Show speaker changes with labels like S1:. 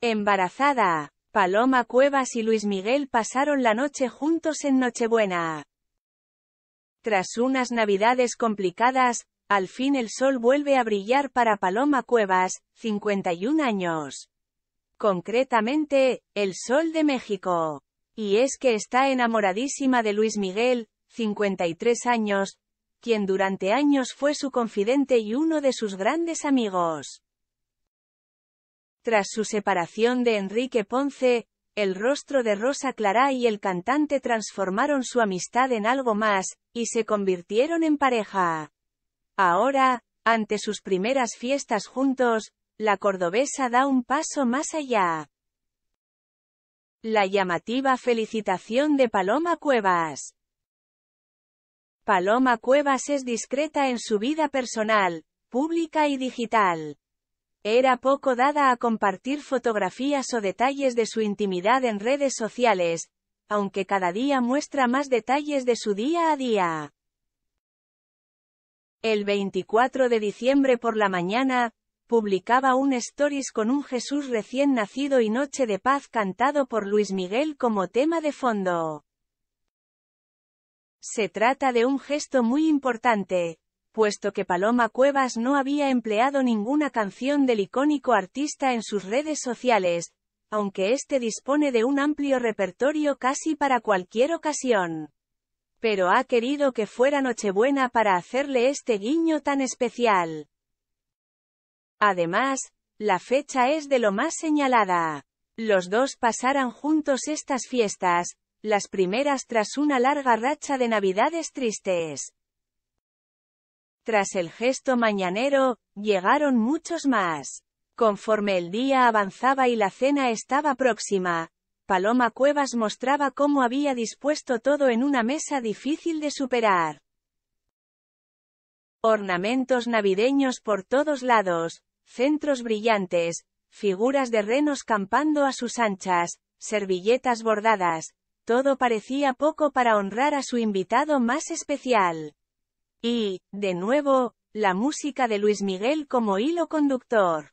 S1: Embarazada. Paloma Cuevas y Luis Miguel pasaron la noche juntos en Nochebuena. Tras unas navidades complicadas, al fin el sol vuelve a brillar para Paloma Cuevas, 51 años. Concretamente, el sol de México. Y es que está enamoradísima de Luis Miguel, 53 años, quien durante años fue su confidente y uno de sus grandes amigos. Tras su separación de Enrique Ponce, el rostro de Rosa Clara y el cantante transformaron su amistad en algo más, y se convirtieron en pareja. Ahora, ante sus primeras fiestas juntos, la cordobesa da un paso más allá. La llamativa felicitación de Paloma Cuevas. Paloma Cuevas es discreta en su vida personal, pública y digital. Era poco dada a compartir fotografías o detalles de su intimidad en redes sociales, aunque cada día muestra más detalles de su día a día. El 24 de diciembre por la mañana, publicaba un stories con un Jesús recién nacido y Noche de Paz cantado por Luis Miguel como tema de fondo. Se trata de un gesto muy importante, puesto que Paloma Cuevas no había empleado ninguna canción del icónico artista en sus redes sociales, aunque este dispone de un amplio repertorio casi para cualquier ocasión. Pero ha querido que fuera Nochebuena para hacerle este guiño tan especial. Además, la fecha es de lo más señalada. Los dos pasaran juntos estas fiestas, las primeras tras una larga racha de navidades tristes. Tras el gesto mañanero, llegaron muchos más. Conforme el día avanzaba y la cena estaba próxima, Paloma Cuevas mostraba cómo había dispuesto todo en una mesa difícil de superar. Ornamentos navideños por todos lados, centros brillantes, figuras de renos campando a sus anchas, servilletas bordadas, todo parecía poco para honrar a su invitado más especial. Y, de nuevo, la música de Luis Miguel como hilo conductor.